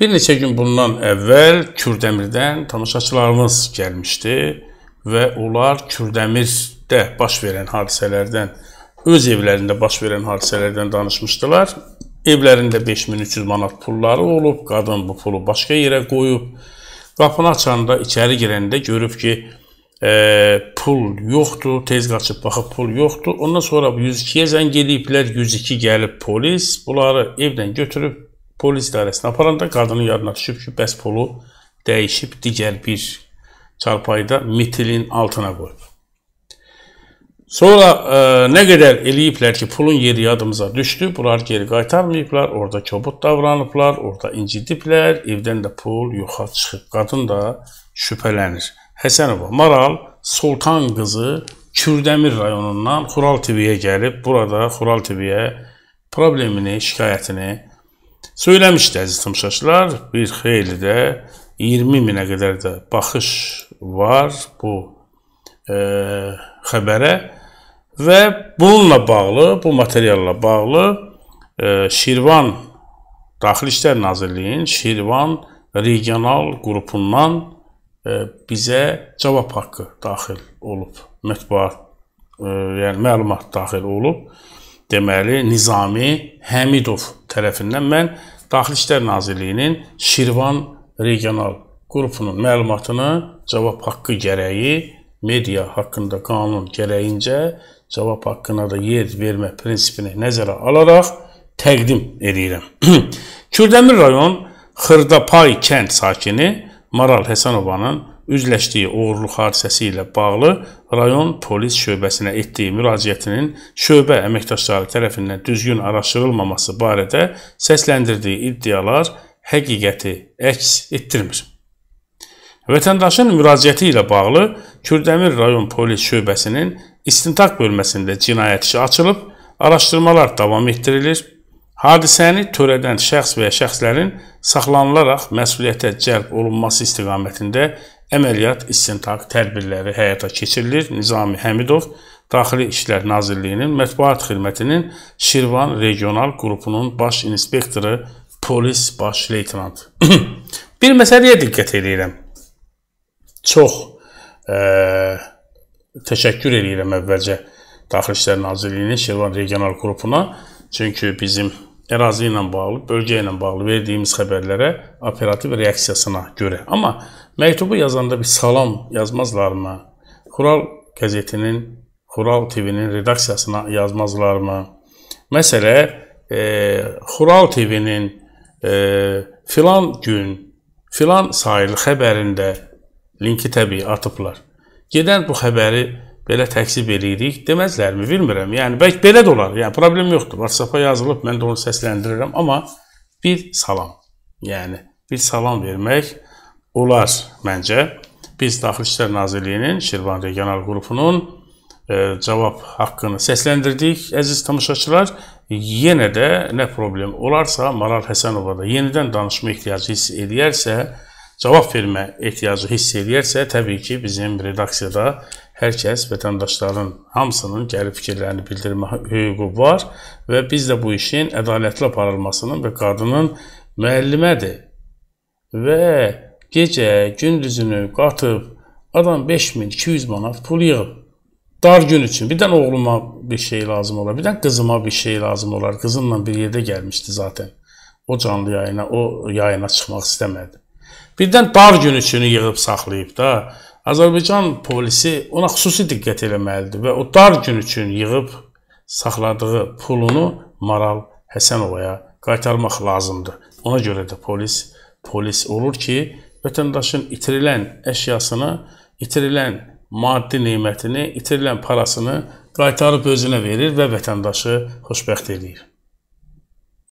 Bir neçə gün bundan əvvəl Kürdəmirdən tamaşaçılarımız gəlmişdi və onlar Kürdəmirdə baş verən hadisələrdən, öz evlərində baş verən hadisələrdən danışmışdılar. Evlərində 5300 manat pulları olub, qadın bu pulu başqa yerə qoyub. Qapını açanda, içəri girəndə görüb ki, e, pul yoxdur, tez qaçıb baxıb pul yoxdur. Ondan sonra 102-yə zəng ediblər, 102 gəlib polis, bunları evdən götürüb polis idarəsinə aparanda qadının yadına düşüb ki, bəs pulu dəyişib digər bir çarpayda mitilin altına qoyub. Sonra e, nə qədər eləyiblər ki, pulun yeri yadımıza düşdü, bunlar geri qaytarmayıblar, orada kobud davranıblar, orada incidiblər, evdən də pul yoxa çıxıb. Qadın da şübhələnir. Həsənova Maral Sultan qızı Kürdəmir rayonundan Xural TV-yə gəlib, burada Xural TV-yə problemini, şikayətini Söyləmişdi əziz tamaşaçılar, bir xeyli də 20 minə qədər də baxış var bu e, xəbərə və bununla bağlı, bu materialla bağlı e, Şirvan Daxili İşlər Nazirliyinin Şirvan regional qrupundan e, bizə cavab haqqı daxil olub mətbuat, e, yəni məlumat daxil olub. Deməli, Nizami Həmidov tərəfindən mən Daxili İşlər Nazirliyinin Şirvan regional qrupunun məlumatını cavab haqqı gərəyi media haqqında qanun gərəyincə cavab haqqına da yer vermə prinsipini nəzərə alaraq təqdim edirəm. Kürdəmir rayon Xırdapay kənd sakini Maral Həsənovanın üzləşdiyi oğurluq hadisəsi ilə bağlı rayon polis şöbəsinə etdiyi müraciətinin şöbə əməkdaşları tərəfindən düzgün araşdırılmaması barədə səsləndirdiyi iddialar həqiqəti əks etdirmir. Vətəndaşın müraciəti ilə bağlı Kürdəmir rayon polis şöbəsinin istintaq bölməsində cinayət işi açılıb, araşdırmalar davam etdirilir. Hadisəni törədən şəxs və ya şəxslərin saxlanılaraq məsuliyyətə cəlb olunması istiqamətində əməliyyat istintaq tədbirləri həyata keçirilir. Nizami Həmidov Daxili İşlər Nazirliyinin mətbuat xidmətinin Şirvan regional qrupunun baş inspektoru polis baş leytenant. Bir məsələyə diqqət eləyirəm. Çox ə, e, təşəkkür eləyirəm əvvəlcə Daxili İşlər Nazirliyinin Şirvan regional qrupuna. Çünki bizim ərazi ilə bağlı, bölgə ilə bağlı verdiyimiz xəbərlərə operativ reaksiyasına görə. Amma məktubu yazanda bir salam yazmazlarmı? Xural qəzetinin, Xural TV-nin redaksiyasına yazmazlarmı? Məsələ, e, Xural TV-nin e, filan gün, filan sayılı xəbərində linki təbii atıblar. Gedən bu xəbəri belə təksib eləyirik deməzlərmi bilmirəm. Yəni bəlkə belə də olar. Yəni problem yoxdur. WhatsApp-a yazılıb mən də onu səsləndirirəm, amma bir salam. Yəni bir salam vermək olar məncə. Biz Daxili İşlər Nazirliyinin Şirvan regional qrupunun e, cavab haqqını səsləndirdik. Əziz tamaşaçılar, yenə də nə problem olarsa Maral Həsənova da yenidən danışma ehtiyacı hiss edərsə, cavab vermə ehtiyacı hiss edərsə, təbii ki, bizim redaksiyada hər kəs vətəndaşların hamısının gəlib fikirlərini bildirmə hüququ var və biz də bu işin ədalətli aparılmasının və qadının müəllimədir. Və gecə gündüzünü qatıb adam 5200 manat pul yığıb dar gün üçün. Bir dənə oğluma bir şey lazım olar, bir dənə qızıma bir şey lazım olar. Qızımla bir yerdə gəlmişdi zaten. O canlı yayına, o yayına çıxmaq istəmədi. Birdən dar gün üçünü yığıb saxlayıb da. Azərbaycan polisi ona xüsusi diqqət eləməlidir və o dar gün üçün yığıb saxladığı pulunu Maral Həsənovaya qaytarmaq lazımdır. Ona görə də polis polis olur ki, vətəndaşın itirilən əşyasını, itirilən maddi nemətini, itirilən parasını qaytarıb özünə verir və vətəndaşı xoşbəxt eləyir.